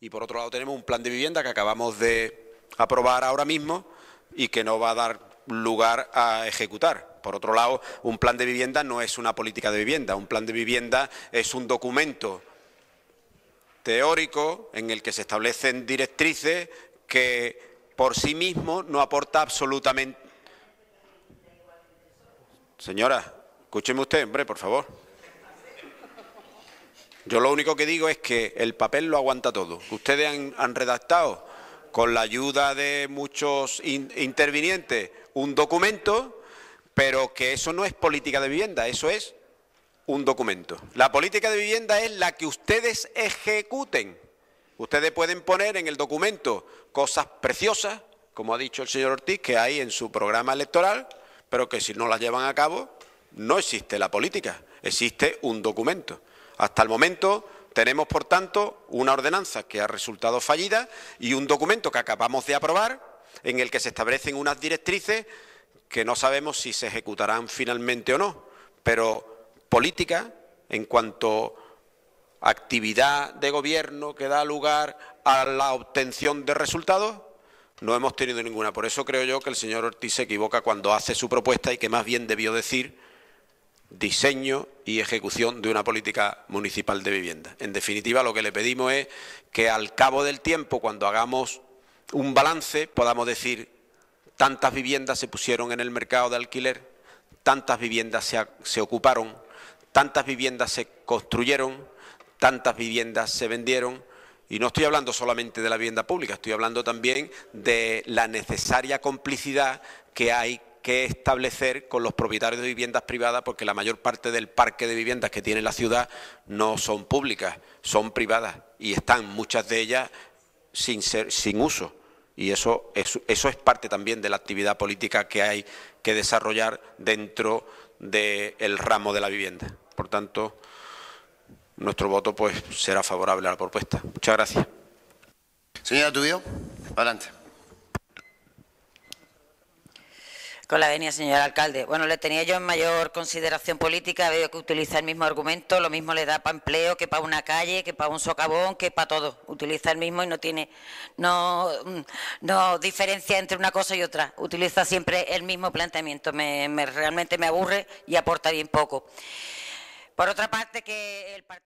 Y por otro lado tenemos un plan de vivienda que acabamos de aprobar ahora mismo y que no va a dar lugar a ejecutar. Por otro lado, un plan de vivienda no es una política de vivienda, un plan de vivienda es un documento teórico en el que se establecen directrices que por sí mismo no aporta absolutamente... Señora, escúcheme usted, hombre, por favor. Yo lo único que digo es que el papel lo aguanta todo. Ustedes han, redactado, con la ayuda de muchos intervinientes, un documento, pero que eso no es política de vivienda, eso es un documento. La política de vivienda es la que ustedes ejecuten. Ustedes pueden poner en el documento cosas preciosas, como ha dicho el señor Ortiz, que hay en su programa electoral, pero que si no las llevan a cabo, no existe la política, existe un documento. Hasta el momento tenemos, por tanto, una ordenanza que ha resultado fallida y un documento que acabamos de aprobar en el que se establecen unas directrices que no sabemos si se ejecutarán finalmente o no, pero política en cuanto a actividad de gobierno que da lugar a la obtención de resultados, no hemos tenido ninguna. Por eso creo yo que el señor Ortiz se equivoca cuando hace su propuesta y que más bien debió decir diseño y ejecución de una política municipal de vivienda. En definitiva, lo que le pedimos es que al cabo del tiempo, cuando hagamos un balance, podamos decir tantas viviendas se pusieron en el mercado de alquiler, tantas viviendas se, ocuparon, tantas viviendas se construyeron, tantas viviendas se vendieron. Y no estoy hablando solamente de la vivienda pública, estoy hablando también de la necesaria complicidad que hay que establecer con los propietarios de viviendas privadas, porque la mayor parte del parque de viviendas que tiene la ciudad no son públicas, son privadas y están muchas de ellas sin, ser, sin uso. Y eso, eso, es parte también de la actividad política que hay que desarrollar dentro del ramo de la vivienda. Por tanto, nuestro voto pues será favorable a la propuesta. Muchas gracias. Señora Tubio, adelante. con la venia, señor alcalde. Bueno, le tenía yo en mayor consideración política, veo que utiliza el mismo argumento, lo mismo le da para empleo que para una calle, que para un socavón, que para todo. Utiliza el mismo y no tiene, no, no diferencia entre una cosa y otra. Utiliza siempre el mismo planteamiento. Me, me, realmente me aburre y aporta bien poco. Por otra parte, que el partido